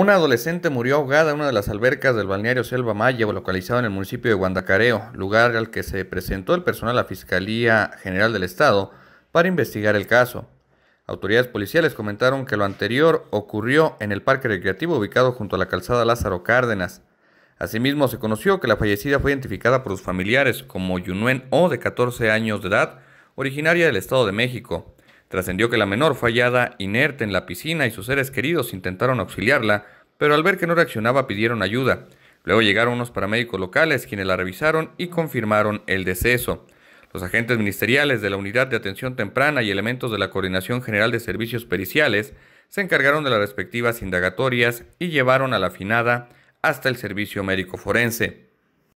Una adolescente murió ahogada en una de las albercas del balneario Selva Maya, localizado en el municipio de Guandacareo, lugar al que se presentó el personal a la Fiscalía General del Estado para investigar el caso. Autoridades policiales comentaron que lo anterior ocurrió en el parque recreativo ubicado junto a la calzada Lázaro Cárdenas. Asimismo, se conoció que la fallecida fue identificada por sus familiares como Yunuen O, de 14 años de edad, originaria del Estado de México. Trascendió que la menor fallada, inerte en la piscina y sus seres queridos intentaron auxiliarla, pero al ver que no reaccionaba pidieron ayuda. Luego llegaron unos paramédicos locales quienes la revisaron y confirmaron el deceso. Los agentes ministeriales de la Unidad de Atención Temprana y elementos de la Coordinación General de Servicios Periciales se encargaron de las respectivas indagatorias y llevaron a la afinada hasta el servicio médico forense.